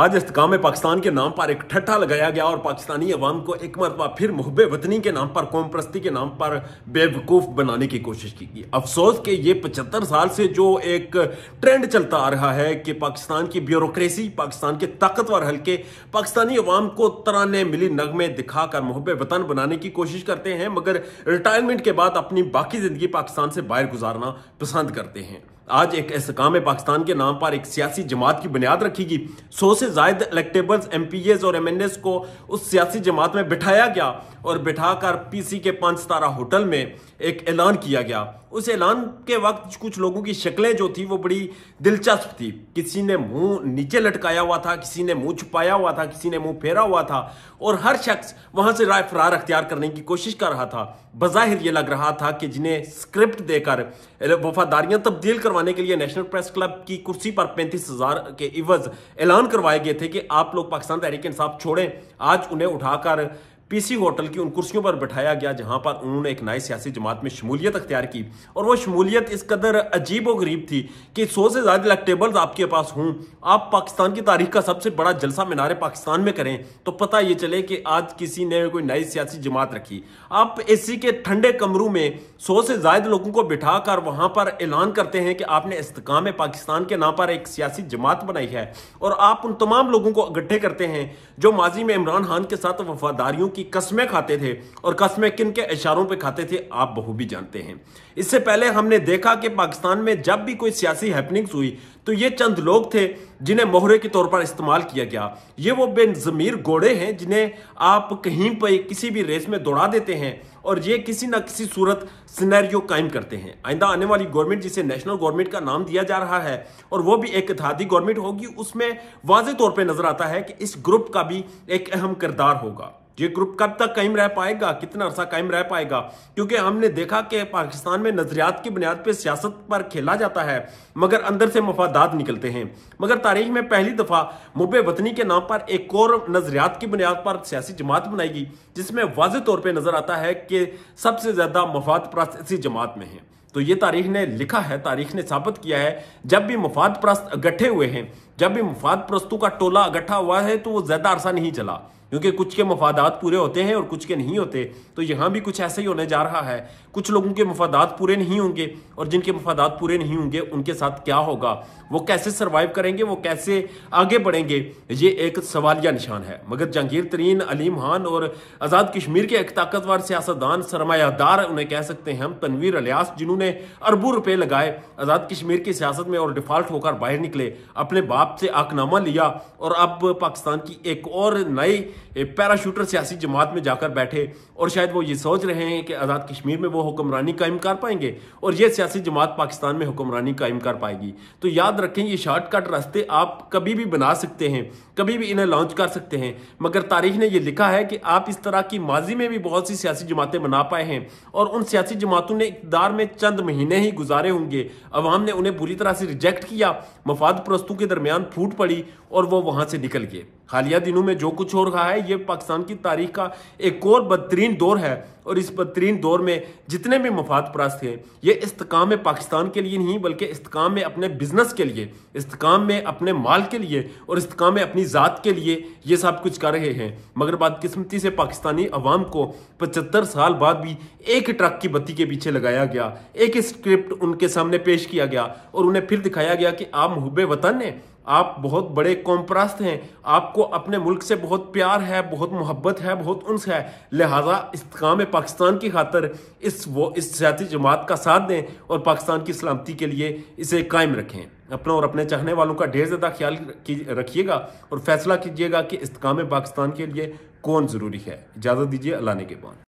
आज इस्तकाम पाकिस्तान के नाम पर एक ठट्ठा लगाया गया और पाकिस्तानी अवाम को एक मरतबा फिर महब वतनी के नाम पर कौम प्रस्ती के नाम पर बेवकूफ़ बनाने की कोशिश की गई अफसोस के ये पचहत्तर साल से जो एक ट्रेंड चलता आ रहा है कि पाकिस्तान की ब्यूरोक्रेसी पाकिस्तान के ताकतवर हल्के पाकिस्तानी अवाम को तराने मिली नगमे दिखाकर महब वतन बनाने की कोशिश करते हैं मगर रिटायरमेंट के बाद अपनी बाकी ज़िंदगी पाकिस्तान से बाहर गुजारना पसंद करते हैं आज एक इसकाम पाकिस्तान के नाम पर एक सियासी जमात की बुनियाद रखेगी सौ से जायद इलेक्टेबल्स एम पी एस और एम एन एस को उस सियासी जमात में बिठाया गया और बिठाकर पी सी के पांच सतारा होटल में एक ऐलान किया गया उस ऐलान के वक्त कुछ लोगों की शक्लें जो थी वो बड़ी दिलचस्प थी किसी ने मुंह नीचे लटकाया हुआ था किसी ने मुंह छुपाया हुआ था किसी ने मुंह फेरा हुआ था और हर शख्स वहां से राय फरार अख्तियार करने की कोशिश कर रहा था बज़ाहिर ये लग रहा था कि जिन्हें स्क्रिप्ट देकर वफादारियां तब्दील कर करवाने के लिए नेशनल प्रेस क्लब की कुर्सी पर पैंतीस हजार के इवज ऐलान करवाए गए थे कि आप लोग पाकिस्तान तहरीक इंसाफ छोड़ें आज उन्हें उठाकर पीसी होटल की उन कुर्सियों पर बैठाया गया जहां पर उन्होंने एक नए सियासी जमात में शमूलियत अख्तियार की और वो शमूलियत इस कदर अजीब व गरीब थी कि सौ से ज़्यादा इलेक्टेबल्स आपके पास हों आप पाकिस्तान की तारीख का सबसे बड़ा जलसा मीनारे पाकिस्तान में करें तो पता ये चले कि आज किसी ने कोई नई सियासी जमात रखी आप ए के ठंडे कमरों में सौ से ज़ायद लोगों को बिठा कर वहाँ पर ऐलान करते हैं कि आपने इस्तकाम पाकिस्तान के नाम पर एक सियासी जमात बनाई है और आप उन तमाम लोगों को इकट्ठे करते हैं जो माजी में इमरान खान के साथ वफादारियों की कस्में खाते थे और कस्में किन के इशारों पर खाते थे आप बहूबी जानते हैं इससे पहले हमने देखा कि पाकिस्तान में जब भी कोई सियासी हैपनिंग्स हुई तो ये चंद लोग थे जिन्हें मोहरे के तौर पर इस्तेमाल किया गया ये वो बेनजमीर घोड़े हैं जिन्हें आप कहीं पर किसी भी रेस में दौड़ा देते हैं और ये किसी ना किसी सूरत सिनेरियो कायम करते हैं आइंदा आने वाली गवर्नमेंट जिसे नेशनल गवर्नमेंट का नाम दिया जा रहा है और वो भी एक इतिहादी गवर्नमेंट होगी उसमें वाज तौर पर नजर आता है कि इस ग्रुप का भी एक अहम किरदार होगा ये ग्रुप कब तक कायम रह पाएगा कितना अरसा कायम रह पाएगा क्योंकि हमने देखा कि पाकिस्तान में नजरियात की बुनियाद पर सियासत पर खेला जाता है मगर अंदर से मफादात निकलते हैं मगर तारीख में पहली दफ़ा मुबे वतनी के नाम पर एक और नजरियात की बुनियाद पर सियासी जमात बनाएगी जिसमें वाज तौर पर नजर आता है कि सबसे ज़्यादा मफाद प्रस्त इसी जमात में है तो ये तारीख ने लिखा है तारीख ने साबित किया है जब भी मफाद प्रस्त इकट्ठे हुए हैं जब भी मफाद प्रस्तों का टोला इकट्ठा हुआ है तो वो ज़्यादा अरसा नहीं चला क्योंकि कुछ के मफादात पूरे होते हैं और कुछ के नहीं होते तो यहाँ भी कुछ ऐसा ही होने जा रहा है कुछ लोगों के मफादात पूरे नहीं होंगे और जिनके मफादात पूरे नहीं होंगे उनके साथ क्या होगा वो कैसे सर्वाइव करेंगे वो कैसे आगे बढ़ेंगे ये एक सवालिया निशान है मगर जहांगीर तरीन अलीम खान और आज़ाद कश्मीर के एक ताकतवर सियासतदान सरमायादार उन्हें कह सकते हैं हम तनवीर अलियास जिन्होंने अरबों रुपये लगाए आज़ाद कश्मीर की सियासत में और डिफॉल्ट होकर बाहर निकले अपने बाप से आकनामा लिया और अब पाकिस्तान की एक और नई पैराशूटर सियासी जमात में जाकर बैठे और शायद वो ये सोच रहे हैं कि आज़ाद कश्मीर में वो हुक्मरानी कायम कर पाएंगे और ये सियासी जमात पाकिस्तान में हुक्मरानी कायम कर पाएगी तो याद रखें ये शॉर्टकट रास्ते आप कभी भी बना सकते हैं कभी भी इन्हें लॉन्च कर सकते हैं मगर तारीख ने यह लिखा है कि आप इस तरह की माजी में भी बहुत सी सियासी जमातें बना पाए हैं और उन सियासी जमातों ने इकदार में चंद महीने ही गुजारे होंगे अवाम ने उन्हें बुरी तरह से रिजेक्ट किया मफाद प्रस्तु के दरमियान फूट पड़ी और वो वहां से निकल गए हालिया दिनों में जो कुछ हो रहा है ये पाकिस्तान की तारीख का एक और बदतरीन दौर है और इस बदतरीन दौर में जितने भी मफाद परास्त थे ये इस्तकाम पाकिस्तान के लिए नहीं बल्कि इस्तकाम में अपने बिजनेस के लिए इस्तकाम में अपने माल के लिए और इस्तकाम में अपनी ज़ात के लिए ये सब कुछ कर रहे हैं मगर बदकस्मती से पाकिस्तानी अवाम को पचहत्तर साल बाद भी एक ट्रक की बत्ती के पीछे लगाया गया एक स्क्रिप्ट उनके सामने पेश किया गया और उन्हें फिर दिखाया गया कि आप महब वतन हैं आप बहुत बड़े कॉम्प्रास्त हैं आपको अपने मुल्क से बहुत प्यार है बहुत मोहब्बत है बहुत उनस है लिहाजा इसकाम पाकिस्तान की खातर इस वो इस सियासी जमात का साथ दें और पाकिस्तान की सलामती के लिए इसे कायम रखें अपना और अपने चाहने वालों का ढेर ज़्यादा ख्याल रखिएगा और फैसला कीजिएगा कि इस्तकाम पाकिस्तान के लिए कौन ज़रूरी है इजाज़त दीजिए अल्लाह ने के बाद